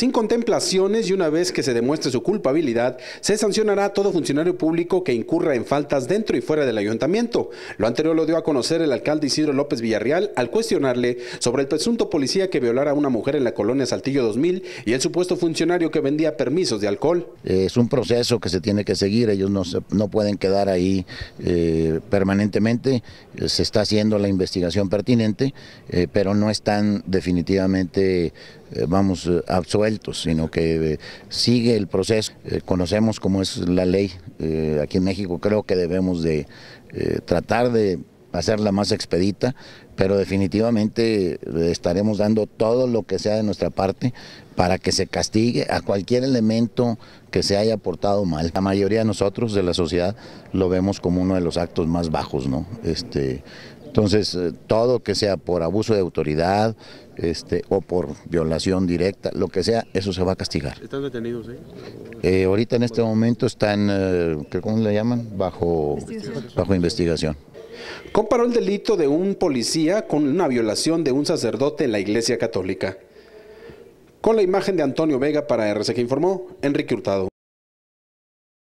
sin contemplaciones y una vez que se demuestre su culpabilidad, se sancionará a todo funcionario público que incurra en faltas dentro y fuera del ayuntamiento. Lo anterior lo dio a conocer el alcalde Isidro López Villarreal al cuestionarle sobre el presunto policía que violara a una mujer en la colonia Saltillo 2000 y el supuesto funcionario que vendía permisos de alcohol. Es un proceso que se tiene que seguir, ellos no, no pueden quedar ahí eh, permanentemente, se está haciendo la investigación pertinente, eh, pero no están definitivamente, eh, vamos, absueltos sino que eh, sigue el proceso. Eh, conocemos cómo es la ley eh, aquí en México, creo que debemos de tratar de hacerla más expedita, pero definitivamente estaremos dando todo lo que sea de nuestra parte para que se castigue a cualquier elemento que se haya portado mal. La mayoría de nosotros de la sociedad lo vemos como uno de los actos más bajos, ¿no? Este, entonces, eh, todo que sea por abuso de autoridad este, o por violación directa, lo que sea, eso se va a castigar. ¿Están detenidos Eh? eh ahorita en este momento están, eh, ¿cómo le llaman? Bajo Bajo investigación. Comparó el delito de un policía con una violación de un sacerdote en la Iglesia Católica. Con la imagen de Antonio Vega para que Informó, Enrique Hurtado.